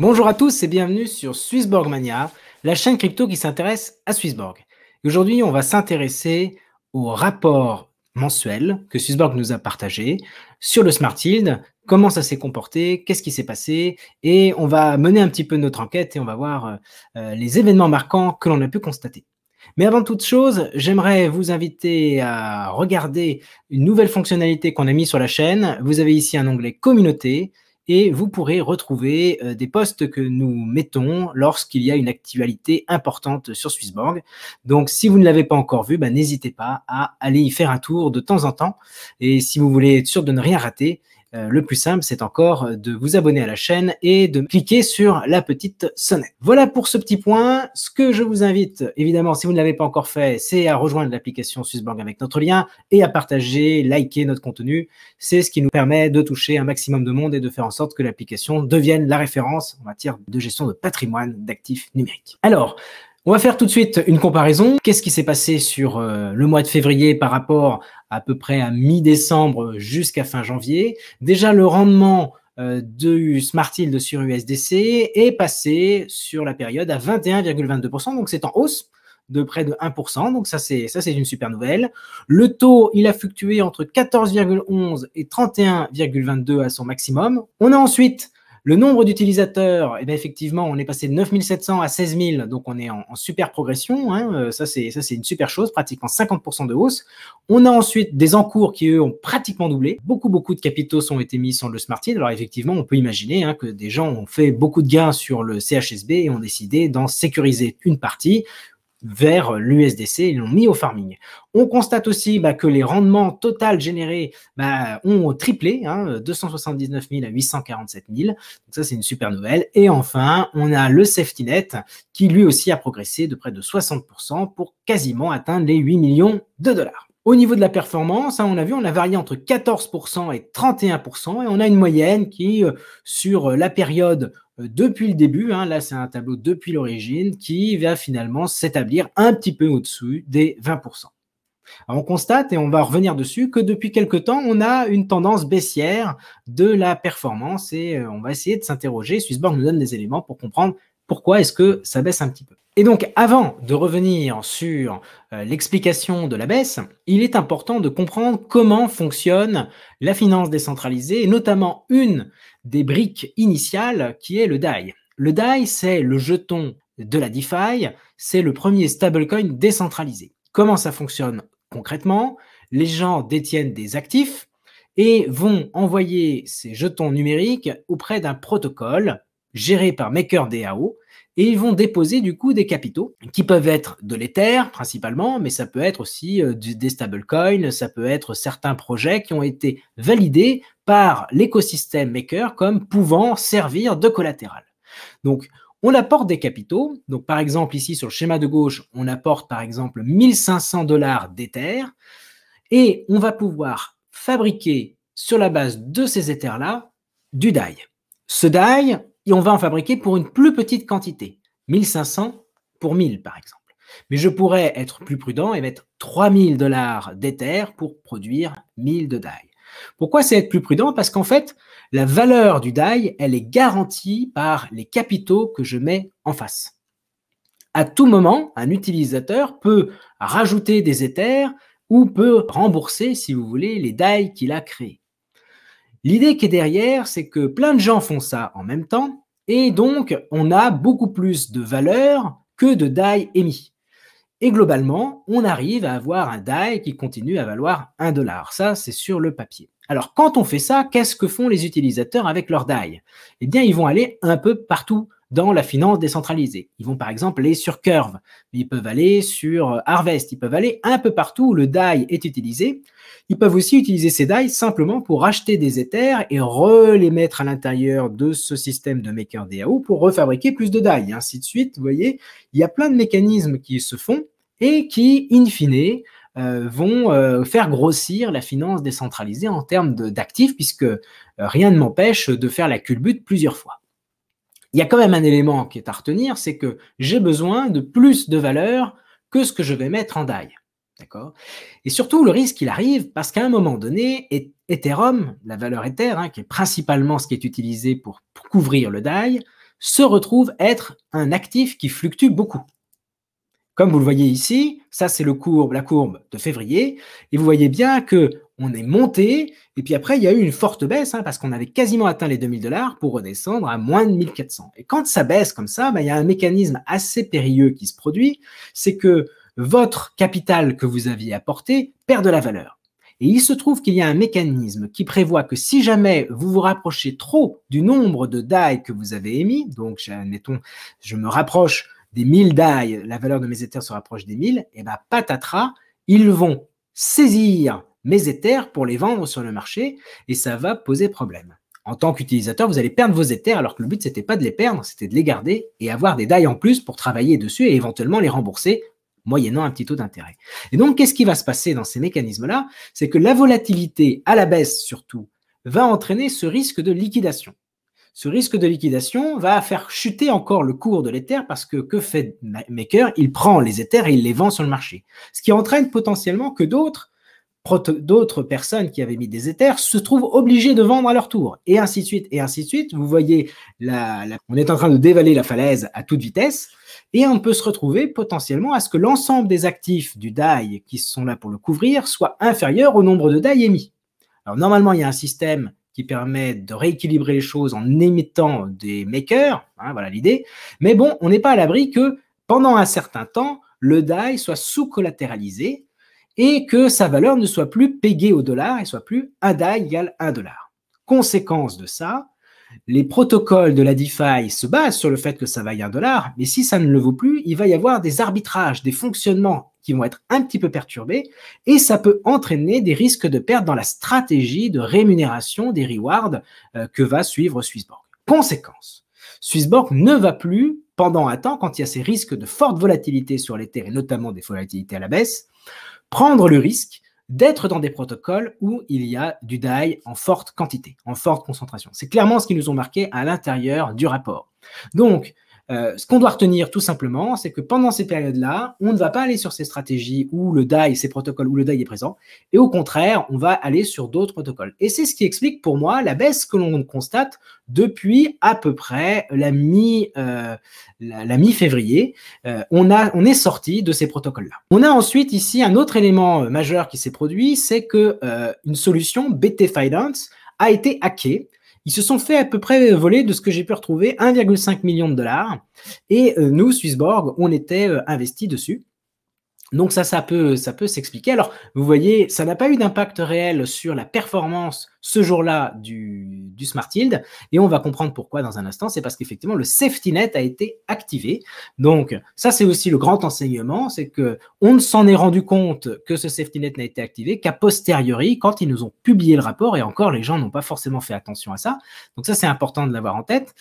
Bonjour à tous et bienvenue sur Swissborg Mania, la chaîne crypto qui s'intéresse à Swissborg. Aujourd'hui, on va s'intéresser au rapport mensuel que Swissborg nous a partagé sur le Smart Yield, comment ça s'est comporté, qu'est-ce qui s'est passé, et on va mener un petit peu notre enquête et on va voir euh, euh, les événements marquants que l'on a pu constater. Mais avant toute chose, j'aimerais vous inviter à regarder une nouvelle fonctionnalité qu'on a mise sur la chaîne. Vous avez ici un onglet communauté et vous pourrez retrouver euh, des posts que nous mettons lorsqu'il y a une actualité importante sur Swissborg. Donc si vous ne l'avez pas encore vu, bah, n'hésitez pas à aller y faire un tour de temps en temps. Et si vous voulez être sûr de ne rien rater, euh, le plus simple, c'est encore de vous abonner à la chaîne et de cliquer sur la petite sonnette. Voilà pour ce petit point. Ce que je vous invite, évidemment, si vous ne l'avez pas encore fait, c'est à rejoindre l'application SwissBank avec notre lien et à partager, liker notre contenu. C'est ce qui nous permet de toucher un maximum de monde et de faire en sorte que l'application devienne la référence en matière de gestion de patrimoine d'actifs numériques. Alors, on va faire tout de suite une comparaison. Qu'est-ce qui s'est passé sur euh, le mois de février par rapport à peu près à mi-décembre jusqu'à fin janvier Déjà, le rendement euh, de Smart Yield sur USDC est passé sur la période à 21,22%, donc c'est en hausse de près de 1%. Donc ça, c'est ça, c'est une super nouvelle. Le taux, il a fluctué entre 14,11 et 31,22 à son maximum. On a ensuite le nombre d'utilisateurs, eh effectivement, on est passé de 9700 à 16 000, donc on est en, super progression. Hein. Euh, ça, c'est une super chose, pratiquement 50% de hausse. On a ensuite des encours qui, eux, ont pratiquement doublé. Beaucoup, beaucoup de capitaux ont été mis sur le smarting. Alors, effectivement, on peut imaginer hein, que des gens ont fait beaucoup de gains sur le CHSB et ont décidé d'en sécuriser une partie vers l'USDC ils l'ont mis au farming. On constate aussi bah, que les rendements totaux générés bah, ont triplé, 279 hein, 000 à 847 000. Donc ça, c'est une super nouvelle. Et enfin, on a le safety net qui lui aussi a progressé de près de 60% pour quasiment atteindre les 8 millions de dollars. Au niveau de la performance, hein, on a vu, on a varié entre 14% et 31%, et on a une moyenne qui, euh, sur la période euh, depuis le début, hein, là c'est un tableau depuis l'origine, qui va finalement s'établir un petit peu au-dessus des 20%. on constate, et on va revenir dessus, que depuis quelque temps, on a une tendance baissière de la performance et euh, on va essayer de s'interroger. Swissborg nous donne des éléments pour comprendre pourquoi est-ce que ça baisse un petit peu. Et donc, avant de revenir sur euh, l'explication de la baisse, il est important de comprendre comment fonctionne la finance décentralisée, et notamment une des briques initiales qui est le DAI. Le DAI, c'est le jeton de la DeFi, c'est le premier stablecoin décentralisé. Comment ça fonctionne concrètement Les gens détiennent des actifs et vont envoyer ces jetons numériques auprès d'un protocole gérés par DAO et ils vont déposer du coup des capitaux qui peuvent être de l'Ether principalement, mais ça peut être aussi euh, des stablecoins, ça peut être certains projets qui ont été validés par l'écosystème Maker comme pouvant servir de collatéral. Donc on apporte des capitaux. Donc, par exemple, ici sur le schéma de gauche, on apporte par exemple 1500 dollars d'Ether et on va pouvoir fabriquer sur la base de ces Ethers-là du DAI. Ce DAI, et on va en fabriquer pour une plus petite quantité, 1500 pour 1000 par exemple. Mais je pourrais être plus prudent et mettre 3000 dollars d'Ether pour produire 1000 de DAI. Pourquoi c'est être plus prudent Parce qu'en fait, la valeur du DAI, elle est garantie par les capitaux que je mets en face. À tout moment, un utilisateur peut rajouter des Ethers ou peut rembourser, si vous voulez, les DAI qu'il a créés. L'idée qui est derrière, c'est que plein de gens font ça en même temps, et donc on a beaucoup plus de valeur que de DAI émis. Et globalement, on arrive à avoir un DAI qui continue à valoir 1 dollar. Ça, c'est sur le papier. Alors, quand on fait ça, qu'est-ce que font les utilisateurs avec leur DAI Eh bien, ils vont aller un peu partout dans la finance décentralisée. Ils vont par exemple aller sur Curve, ils peuvent aller sur euh, Harvest, ils peuvent aller un peu partout où le DAI est utilisé. Ils peuvent aussi utiliser ces DAI simplement pour acheter des Ethers et re les mettre à l'intérieur de ce système de Maker DAO pour refabriquer plus de DAI, et ainsi de suite. Vous voyez, il y a plein de mécanismes qui se font et qui, in fine, euh, vont euh, faire grossir la finance décentralisée en termes d'actifs, puisque rien ne m'empêche de faire la culbute plusieurs fois il y a quand même un élément qui est à retenir, c'est que j'ai besoin de plus de valeur que ce que je vais mettre en DAI. D'accord Et surtout, le risque, il arrive parce qu'à un moment donné, Ethereum, la valeur Ether, hein, qui est principalement ce qui est utilisé pour, couvrir le DAI, se retrouve être un actif qui fluctue beaucoup. Comme vous le voyez ici, ça c'est la courbe de février, et vous voyez bien que on est monté, et puis après, il y a eu une forte baisse, hein, parce qu'on avait quasiment atteint les 2000 dollars pour redescendre à moins de 1400. Et quand ça baisse comme ça, bah, il y a un mécanisme assez périlleux qui se produit, c'est que votre capital que vous aviez apporté perd de la valeur. Et il se trouve qu'il y a un mécanisme qui prévoit que si jamais vous vous rapprochez trop du nombre de DAI que vous avez émis, donc admettons, je me rapproche des 1000 DAI, la valeur de mes Ethers se rapproche des 1000, et ben patatras, ils vont saisir mes Ethers pour les vendre sur le marché et ça va poser problème. En tant qu'utilisateur, vous allez perdre vos Ethers alors que le but, c'était pas de les perdre, c'était de les garder et avoir des DAI en plus pour travailler dessus et éventuellement les rembourser moyennant un petit taux d'intérêt. Et donc, qu'est-ce qui va se passer dans ces mécanismes-là C'est que la volatilité à la baisse surtout va entraîner ce risque de liquidation. Ce risque de liquidation va faire chuter encore le cours de l'Ether parce que que fait Maker Il prend les Ethers et il les vend sur le marché. Ce qui entraîne potentiellement que d'autres d'autres personnes qui avaient mis des éthers se trouvent obligées de vendre à leur tour, et ainsi de suite, et ainsi de suite. Vous voyez, on est en train de dévaler la falaise à toute vitesse, et on peut se retrouver potentiellement à ce que l'ensemble des actifs du DAI qui sont là pour le couvrir soit inférieur au nombre de DAI émis. Alors normalement, il y a un système qui permet de rééquilibrer les choses en émettant des makers, hein, voilà l'idée, mais bon, on n'est pas à l'abri que pendant un certain temps, le DAI soit sous-collatéralisé, et que sa valeur ne soit plus pégée au dollar et soit plus 1 DAI égale 1 dollar. Conséquence de ça, les protocoles de la DeFi se basent sur le fait que ça vaille 1 dollar, mais si ça ne le vaut plus, il va y avoir des arbitrages, des fonctionnements qui vont être un petit peu perturbés et ça peut entraîner des risques de perte dans la stratégie de rémunération des rewards euh, que va suivre Swissborg. Conséquence, Swissborg ne va plus pendant un temps, quand il y a ces risques de forte volatilité sur les terres et notamment des volatilités à la baisse, prendre le risque d'être dans des protocoles où il y a du DAI en forte quantité, en forte concentration. C'est clairement ce qui nous ont marqué à l'intérieur du rapport. Donc, euh, ce qu'on doit retenir tout simplement, c'est que pendant ces périodes-là, on ne va pas aller sur ces stratégies où le DAI, ces protocoles où le DAI est présent, et au contraire, on va aller sur d'autres protocoles. Et c'est ce qui explique pour moi la baisse que l'on constate depuis à peu près la mi euh, la, mi-février. Euh, on a on est sorti de ces protocoles-là. On a ensuite ici un autre élément majeur qui s'est produit, c'est que une solution BT Finance a été hackée ils se sont fait à peu près voler, de ce que j'ai pu retrouver, 1,5 million de dollars. Et euh, nous, Swissborg, on était euh, investis dessus. Donc ça, ça peut, ça peut s'expliquer. Alors, vous voyez, ça n'a pas eu d'impact réel sur la performance ce jour-là du, du Smart Yield. Et on va comprendre pourquoi dans un instant. C'est parce qu'effectivement, le safety net a été activé. Donc, ça, c'est aussi le grand enseignement. C'est que on ne s'en est rendu compte que ce safety net n'a été activé qu'à posteriori, quand ils nous ont publié le rapport. Et encore, les gens n'ont pas forcément fait attention à ça. Donc ça, c'est important de l'avoir en tête.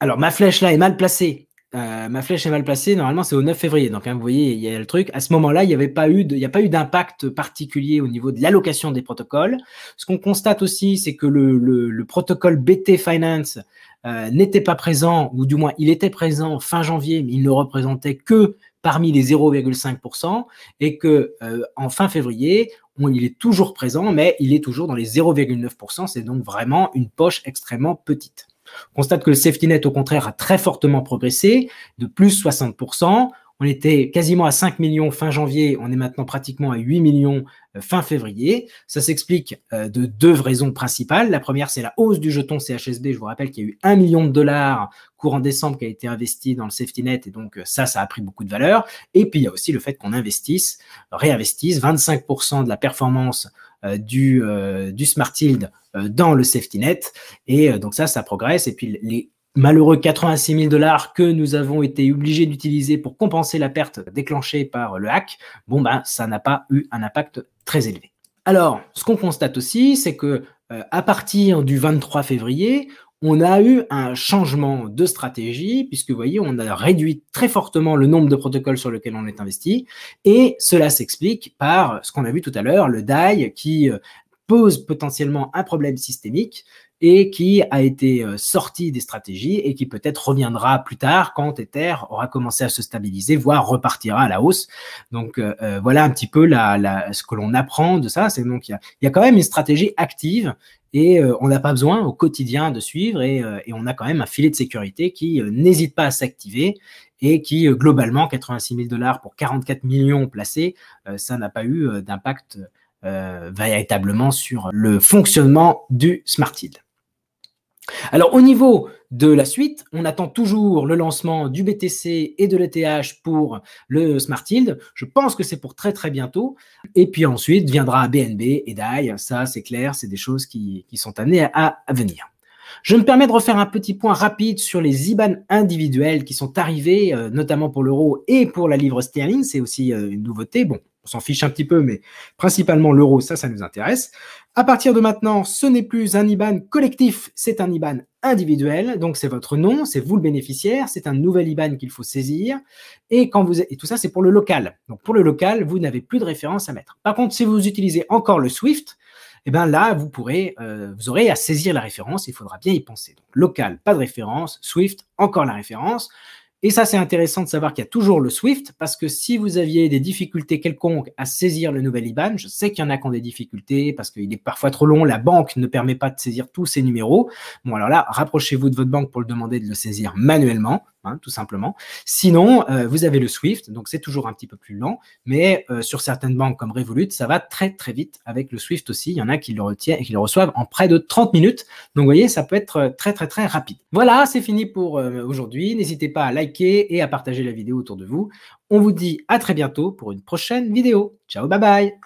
Alors, ma flèche là est mal placée euh, ma flèche est mal placée, normalement c'est au 9 février. Donc hein, vous voyez, il y a le truc. À ce moment-là, il n'y avait pas eu, il n'y a pas eu d'impact particulier au niveau de l'allocation des protocoles. Ce qu'on constate aussi, c'est que le, protocole BT Finance euh, n'était pas présent, ou du moins il était présent fin janvier, mais il ne représentait que parmi les 0,5%, et que euh, en fin février, il est toujours présent, mais il est toujours dans les 0,9%. C'est donc vraiment une poche extrêmement petite. On constate que le safety net, au contraire, a très fortement progressé, de plus 60%. On était quasiment à 5 millions fin janvier, on est maintenant pratiquement à 8 millions euh, fin février. Ça s'explique euh, de deux raisons principales. La première, c'est la hausse du jeton CHSB. Je vous rappelle qu'il y a eu 1 million de dollars courant décembre qui a été investi dans le safety net et donc euh, ça, ça a pris beaucoup de valeur. Et puis, il y a aussi le fait qu'on investisse, réinvestisse 25% de la performance euh, du, euh, du Smart Yield euh, dans le safety net. Et donc ça, ça progresse. Et puis les malheureux 86 000 dollars que nous avons été obligés d'utiliser pour compenser la perte déclenchée par le hack, bon ben ça n'a pas eu un impact très élevé. Alors, ce qu'on constate aussi, c'est que à partir du 23 février, on a eu un changement de stratégie, puisque vous voyez, on a réduit très fortement le nombre de protocoles sur lesquels on est investi, et cela s'explique par ce qu'on a vu tout à l'heure, le DAI qui euh, pose potentiellement un problème systémique et qui a été euh, sorti des stratégies et qui peut-être reviendra plus tard quand Ether aura commencé à se stabiliser, voire repartira à la hausse. Donc euh, voilà un petit peu ce que l'on apprend de ça. C'est donc y, il y a, quand même une stratégie active et euh, on n'a pas besoin au quotidien de suivre euh, et, on a quand même un filet de sécurité qui euh, n'hésite pas à s'activer et qui globalement 86 000 dollars pour 44 millions placés, ça n'a pas eu d'impact véritablement sur le fonctionnement du Smart alors au niveau de la suite, on attend toujours le lancement du BTC et de l'ETH pour le Smart Yield. Je pense que c'est pour très très bientôt. Et puis ensuite viendra BNB et DAI. Ça, c'est clair, c'est des choses qui, sont amenées à, venir. Je me permets de refaire un petit point rapide sur les IBAN individuels qui sont arrivés, euh, notamment pour l'euro et pour la livre sterling. C'est aussi euh, une nouveauté. Bon, on s'en fiche un petit peu, mais principalement l'euro, ça, ça nous intéresse. À partir de maintenant, ce n'est plus un IBAN collectif, c'est un IBAN individuel. Donc, c'est votre nom, c'est vous le bénéficiaire, c'est un nouvel IBAN qu'il faut saisir. Et quand vous, tout ça, c'est pour le local. Donc, pour le local, vous n'avez plus de référence à mettre. Par contre, si vous utilisez encore le SWIFT, eh bien là, vous pourrez, euh, vous aurez à saisir la référence. Il faudra bien y penser. Donc, local, pas de référence. SWIFT, encore la référence. Et ça, c'est intéressant de savoir qu'il y a toujours le SWIFT, parce que si vous aviez des difficultés quelconques à saisir le nouvel IBAN, je sais qu'il y en a qui ont des difficultés, parce qu'il est parfois trop long, la banque ne permet pas de saisir tous ces numéros. Bon, alors là, rapprochez-vous de votre banque pour le demander de le saisir manuellement. Hein, tout simplement. Sinon, euh, vous avez le Swift, donc c'est toujours un petit peu plus lent, mais euh, sur certaines banques comme Revolut, ça va très très vite avec le Swift aussi. Il y en a qui le retiennent et qui le reçoivent en près de 30 minutes. Donc vous voyez, ça peut être euh, très très très rapide. Voilà, c'est fini pour aujourd'hui. N'hésitez pas à liker et à partager la vidéo autour de vous. On vous dit à très bientôt pour une prochaine vidéo. Ciao, bye bye